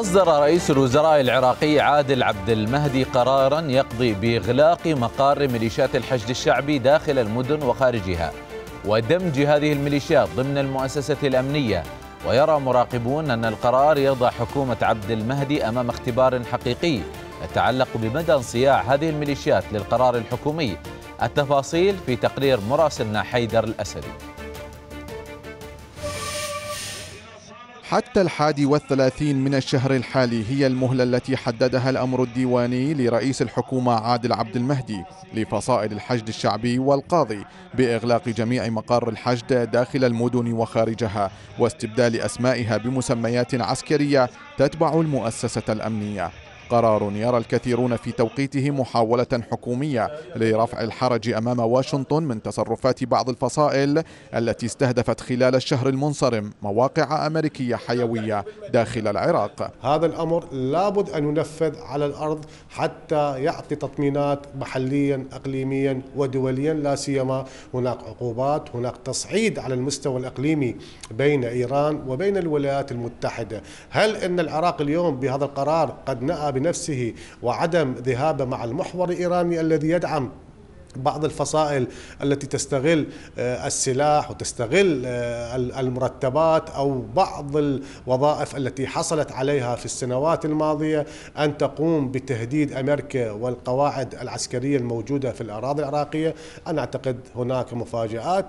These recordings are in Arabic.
أصدر رئيس الوزراء العراقي عادل عبد المهدي قرارا يقضي بإغلاق مقار ميليشيات الحشد الشعبي داخل المدن وخارجها ودمج هذه الميليشيات ضمن المؤسسة الأمنية ويرى مراقبون أن القرار يضع حكومة عبد المهدي أمام اختبار حقيقي يتعلق بمدى انصياع هذه الميليشيات للقرار الحكومي التفاصيل في تقرير مراسلنا حيدر الأسدي حتى الحادي والثلاثين من الشهر الحالي هي المهلة التي حددها الأمر الديواني لرئيس الحكومة عادل عبد المهدي لفصائل الحشد الشعبي والقاضي بإغلاق جميع مقار الحشد داخل المدن وخارجها واستبدال أسمائها بمسميات عسكرية تتبع المؤسسة الأمنية قرار يرى الكثيرون في توقيته محاولة حكومية لرفع الحرج أمام واشنطن من تصرفات بعض الفصائل التي استهدفت خلال الشهر المنصرم مواقع أمريكية حيوية داخل العراق هذا الأمر لابد أن ينفذ على الأرض حتى يعطي تطمينات محليا أقليميا ودوليا لا سيما هناك عقوبات هناك تصعيد على المستوى الإقليمي بين إيران وبين الولايات المتحدة هل أن العراق اليوم بهذا القرار قد نأى بنفسه وعدم ذهابه مع المحور الإيراني الذي يدعم بعض الفصائل التي تستغل آه، السلاح وتستغل آه، المرتبات او بعض الوظائف التي حصلت عليها في السنوات الماضيه ان تقوم بتهديد امريكا والقواعد العسكريه الموجوده في الاراضي العراقيه، انا اعتقد هناك مفاجات.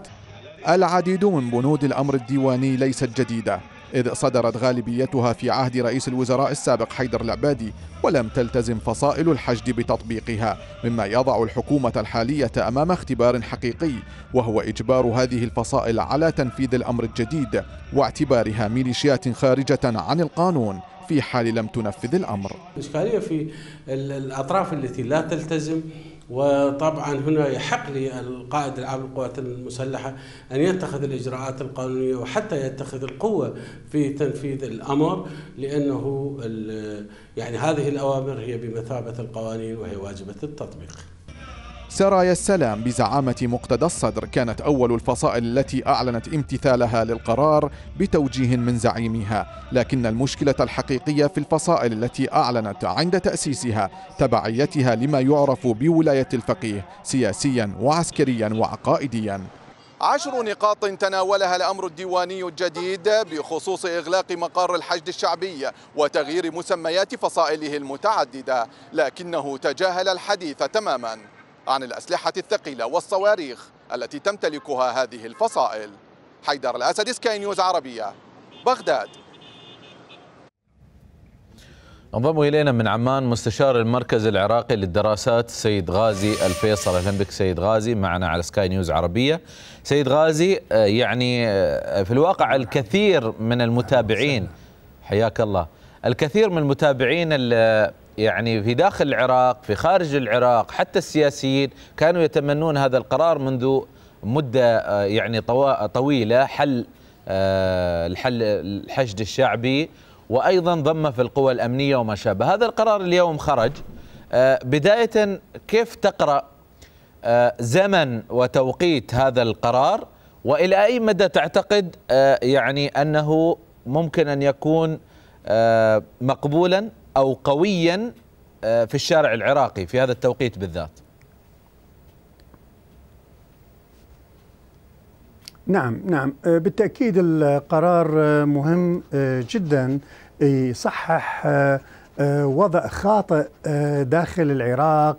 العديد من بنود الامر الديواني ليست جديده، إذ صدرت غالبيتها في عهد رئيس الوزراء السابق حيدر العبادي ولم تلتزم فصائل الحشد بتطبيقها مما يضع الحكومة الحالية أمام اختبار حقيقي وهو إجبار هذه الفصائل على تنفيذ الأمر الجديد واعتبارها ميليشيات خارجة عن القانون في حال لم تنفذ الأمر الإشكالية في الأطراف التي لا تلتزم وطبعا هنا يحق للقائد العام للقوات المسلحة أن يتخذ الإجراءات القانونية وحتى يتخذ القوة في تنفيذ الأمر لأنه يعني هذه الأوامر هي بمثابة القوانين وهي واجبة التطبيق سرايا السلام بزعامة مقتدى الصدر كانت أول الفصائل التي أعلنت امتثالها للقرار بتوجيه من زعيمها لكن المشكلة الحقيقية في الفصائل التي أعلنت عند تأسيسها تبعيتها لما يعرف بولاية الفقيه سياسيا وعسكريا وعقائديا عشر نقاط تناولها الأمر الديواني الجديد بخصوص إغلاق مقر الحشد الشعبي وتغيير مسميات فصائله المتعددة لكنه تجاهل الحديث تماماً عن الأسلحة الثقيلة والصواريخ التي تمتلكها هذه الفصائل حيدر الأسد سكاي نيوز عربية بغداد انضم الينا من عمان مستشار المركز العراقي للدراسات سيد غازي الفيصل اهلا بك سيد غازي معنا على سكاي نيوز عربيه. سيد غازي آه، يعني آه، في الواقع الكثير من المتابعين حياك الله، الكثير من المتابعين يعني في داخل العراق في خارج العراق حتى السياسيين كانوا يتمنون هذا القرار منذ مدة آه، يعني طويلة حل آه، الحل الحشد الشعبي وأيضا ضمه في القوى الأمنية وما شابه هذا القرار اليوم خرج آه، بداية كيف تقرأ زمن وتوقيت هذا القرار وإلى أي مدى تعتقد يعني أنه ممكن أن يكون مقبولا او قويا آه، في الشارع العراقي في هذا التوقيت بالذات نعم نعم آه، بالتاكيد القرار آه، مهم جدا يصحح آه، وضع خاطئ آه، داخل العراق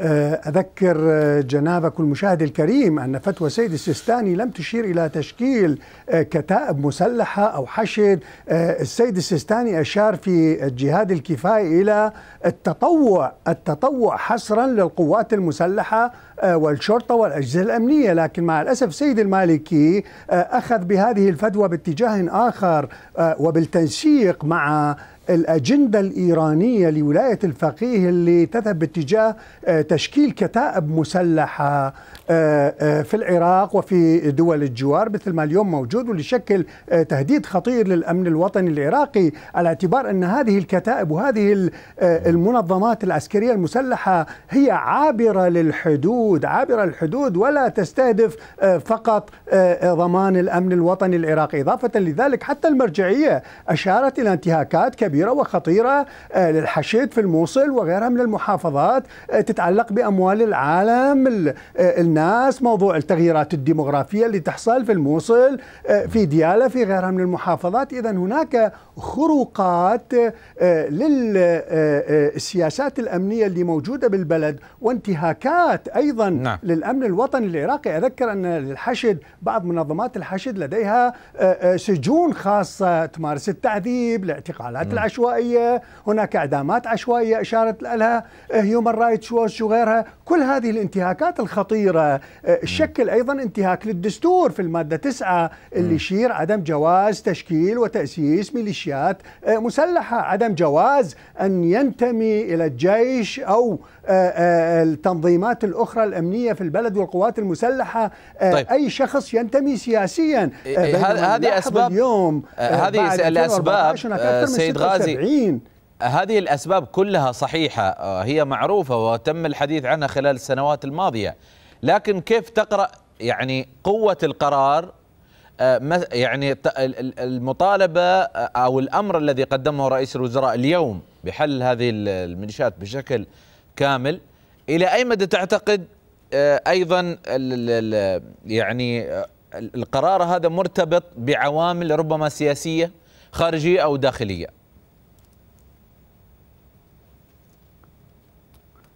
آه، أذكر جنابك المشاهد الكريم أن فتوى سيد السيستاني لم تشير إلى تشكيل كتائب مسلحة أو حشد السيد السيستاني أشار في الجهاد الكفائي إلى التطوع التطوع حصرا للقوات المسلحة آه، والشرطة والأجهزة الأمنية لكن مع الأسف السيد المالكي آه، أخذ بهذه الفدوى باتجاه آخر آه، وبالتنسيق مع الأجندة الإيرانية لولاية الفقيه اللي تذهب باتجاه تشكيل كتائب مسلحة في العراق وفي دول الجوار مثل ما اليوم موجود واللي يشكل تهديد خطير للأمن الوطني العراقي على اعتبار أن هذه الكتائب وهذه المنظمات العسكرية المسلحة هي عابرة للحدود الوقود عبر الحدود ولا تستهدف آه، فقط آه، آه، ضمان الامن الوطني العراقي، اضافه لذلك حتى المرجعيه اشارت الى انتهاكات كبيره وخطيره للحشد في الموصل وغيرها من المحافظات تتعلق باموال العالم الناس، موضوع التغييرات الديموغرافيه اللي تحصل في الموصل في دياله في غيرها من المحافظات، اذا هناك خروقات للسياسات الامنيه اللي موجوده بالبلد وانتهاكات ايضا ايضا نعم. للامن الوطني العراقي اذكر ان الحشد بعض منظمات الحشد لديها آه، آه، سجون خاصه تمارس التعذيب الاعتقالات مم. العشوائيه هناك اعدامات عشوائيه اشارت لها هيومن رايتس ووتش وغيرها كل هذه الانتهاكات الخطيره تشكل آه، ايضا انتهاك للدستور في الماده 9 اللي يشير عدم جواز تشكيل وتاسيس ميليشيات مسلحه عدم جواز ان ينتمي الى الجيش او التنظيمات الاخرى الإدارة الأمنية في البلد والقوات المسلحة آه، طيب. أي شخص ينتمي سياسيا آه، إيه، هذه أسباب اليوم آه، هذه الأسباب سيد غازي هذه الأسباب كلها صحيحة هي معروفة وتم الحديث عنها خلال السنوات الماضية لكن كيف تقرأ يعني قوة القرار يعني المطالبة أو الأمر الذي قدمه رئيس الوزراء اليوم بحل هذه الميليشيات بشكل كامل الى اي مدى تعتقد آه، ايضا يعني آه، القرار هذا مرتبط بعوامل ربما سياسيه خارجيه او داخليه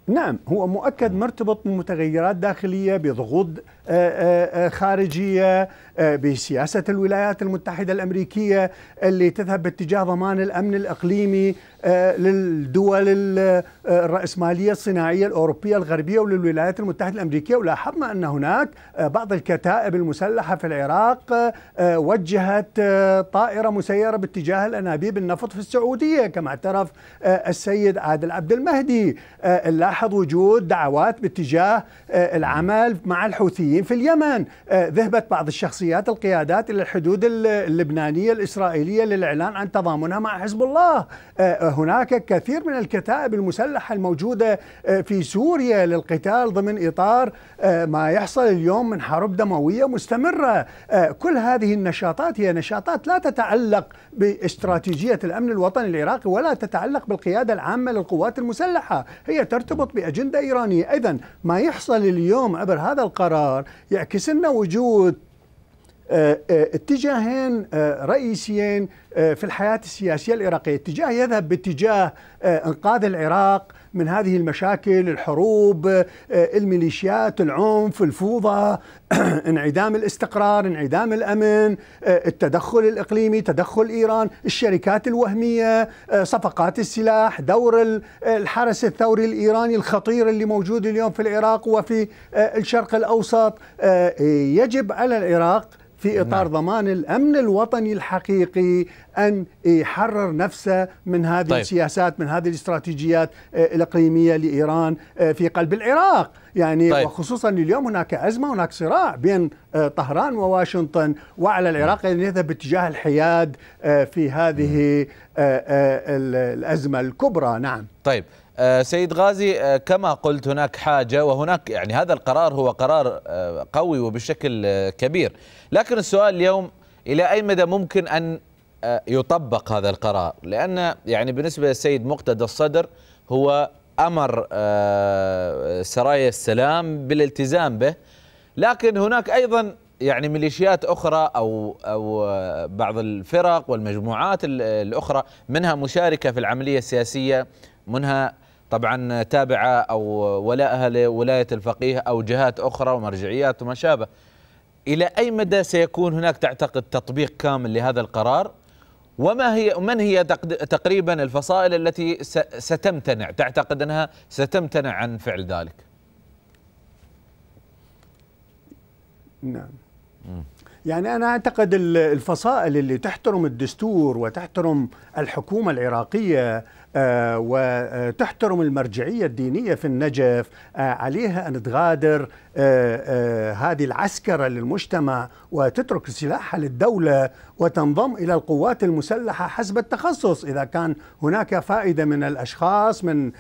نعم هو مؤكد مرتبط بمتغيرات داخليه بضغوط آه، آه، آه، خارجية بسياسة الولايات المتحدة الأمريكية اللي تذهب باتجاه ضمان الأمن الإقليمي للدول الرأسمالية الصناعية الأوروبية الغربية وللولايات المتحدة الأمريكية ولاحظنا أن هناك بعض الكتائب المسلحة في العراق وجهت طائرة مسيرة باتجاه الأنابيب النفط في السعودية كما اعترف السيد عادل عبد المهدي نلاحظ وجود دعوات باتجاه العمل مع الحوثيين اللبنانيين في اليمن آه، ذهبت بعض الشخصيات القيادات إلى الحدود اللبنانية الإسرائيلية للإعلان عن تضامنها مع حزب الله آه، هناك كثير من الكتائب المسلحة الموجودة آه، في سوريا للقتال ضمن إطار ما يحصل اليوم من حرب دموية مستمرة كل هذه النشاطات هي نشاطات لا تتعلق باستراتيجية الأمن الوطني العراقي ولا تتعلق بالقيادة العامة للقوات المسلحة هي ترتبط بأجندة إيرانية إذا ما يحصل اليوم عبر هذا القرار الاخر يعكس لنا وجود آه، آه، اتجاهين آه، رئيسيين في الحياة السياسية العراقية اتجاه يذهب باتجاه انقاذ العراق من هذه المشاكل الحروب آه، الميليشيات العنف الفوضى انعدام الاستقرار انعدام الامن آه، التدخل الاقليمي تدخل ايران الشركات الوهميه آه، صفقات السلاح دور الحرس الثوري الايراني الخطير اللي موجود اليوم في العراق وفي الشرق الاوسط يجب على العراق في إطار نعم. ضمان الأمن الوطني الحقيقي أن يحرر نفسه من هذه طيب. السياسات من هذه الاستراتيجيات آه، الإقليمية لإيران آه، في قلب العراق يعني طيب. وخصوصا اليوم هناك أزمة هناك صراع بين آه، طهران وواشنطن وعلى العراق أن نعم. يذهب باتجاه الحياد في هذه نعم. الأزمة الكبرى نعم طيب آه، سيد غازي آه، كما قلت هناك حاجة وهناك يعني هذا القرار هو قرار آه، قوي وبشكل كبير لكن السؤال اليوم إلى أي مدى ممكن أن يطبق هذا القرار لأن يعني بالنسبة للسيد مقتدى الصدر هو أمر سرايا السلام بالالتزام به لكن هناك أيضا يعني ميليشيات اخرى او او بعض الفرق والمجموعات الاخرى منها مشاركه في العمليه السياسيه منها طبعا تابعة أو ولائها لولاية الفقيه أو جهات أخرى ومرجعيات وما شابه إلى أي مدى سيكون هناك تعتقد تطبيق كامل لهذا القرار وما هي من هي تقريبا الفصائل التي ستمتنع تعتقد أنها ستمتنع عن فعل ذلك نعم يعني أنا أعتقد الفصائل اللي تحترم الدستور وتحترم الحكومة العراقية آه، وتحترم المرجعية الدينية في النجف آه، عليها أن تغادر آه، هذه العسكرة للمجتمع وتترك سلاحها للدولة وتنضم إلى القوات المسلحة حسب التخصص إذا كان هناك فائدة من الأشخاص من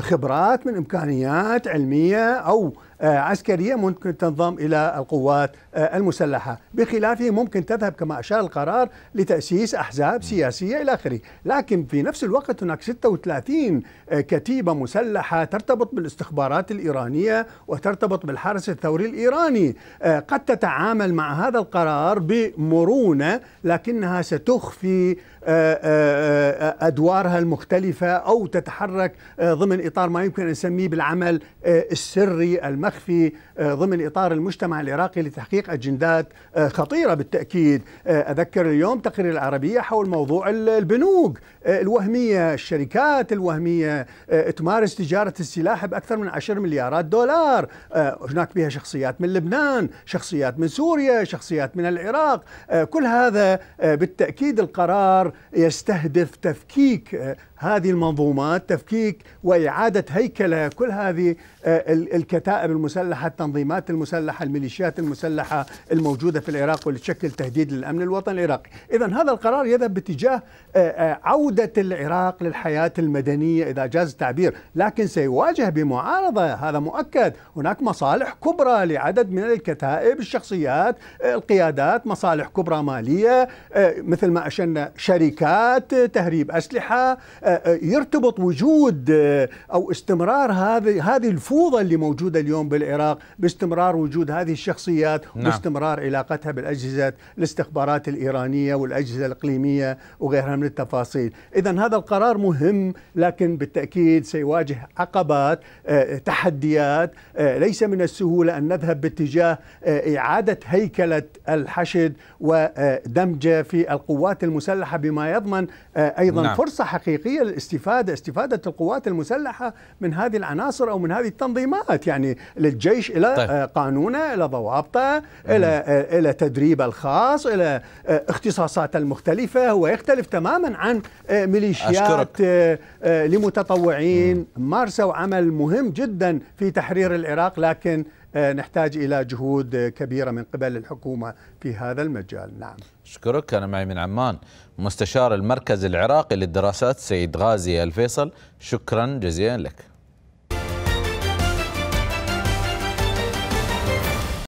خبرات من إمكانيات علمية أو عسكريه ممكن تنضم الى القوات المسلحه، بخلافه ممكن تذهب كما اشار القرار لتاسيس احزاب سياسيه الى اخره، لكن في نفس الوقت هناك 36 آه، كتيبة مسلحة ترتبط بالاستخبارات الإيرانية وترتبط بالحرس الثوري الإيراني آه، قد تتعامل مع هذا القرار بمرونة لكنها ستخفي آه، آه، آه، أدوارها المختلفة أو تتحرك ضمن إطار ما يمكن أن نسميه بالعمل السري المخفي ضمن إطار المجتمع العراقي لتحقيق أجندات خطيرة بالتأكيد أذكر اليوم تقرير العربية حول موضوع البنوك الوهمية الشركات الوهمية تمارس تجارة السلاح بأكثر من 10 مليارات دولار هناك بها شخصيات من لبنان شخصيات من سوريا شخصيات من العراق كل هذا بالتأكيد القرار يستهدف تفكيك آه، هذه المنظومات تفكيك وإعادة هيكلة كل هذه آه، الكتائب المسلحة التنظيمات المسلحة الميليشيات المسلحة الموجودة في العراق واللي تشكل تهديد للأمن الوطني العراقي إذا هذا القرار يذهب باتجاه آه، عودة العراق للحياة المدنية إذا جاز التعبير لكن سيواجه بمعارضة هذا مؤكد هناك مصالح كبرى لعدد من الكتائب الشخصيات القيادات مصالح كبرى مالية مثل ما أشرنا شيء شركات تهريب أسلحة آه، آه، يرتبط وجود آه، أو استمرار هذه هذه الفوضى اللي موجودة اليوم بالعراق باستمرار وجود هذه الشخصيات نعم. واستمرار علاقتها بالأجهزة الاستخبارات الإيرانية والأجهزة الإقليمية وغيرها من التفاصيل إذا هذا القرار مهم لكن بالتأكيد سيواجه عقبات تحديات ليس من السهولة أن نذهب باتجاه إعادة هيكلة الحشد ودمجه في القوات المسلحة بما يضمن آه، ايضا نعم. فرصه حقيقيه للاستفاده استفاده القوات المسلحه من هذه العناصر او من هذه التنظيمات يعني للجيش الى طيب. آه، قانونه الى ضوابطه الى آه، الى تدريبه الخاص الى اختصاصاته المختلفه هو يختلف تماما عن ميليشيات أشكرك. لمتطوعين مارسوا عمل مهم جدا في تحرير العراق لكن آه، نحتاج إلى جهود كبيرة من قبل الحكومة في هذا المجال نعم أشكرك أنا معي من عمان مستشار المركز العراقي للدراسات سيد غازي الفيصل شكرا جزيلا لك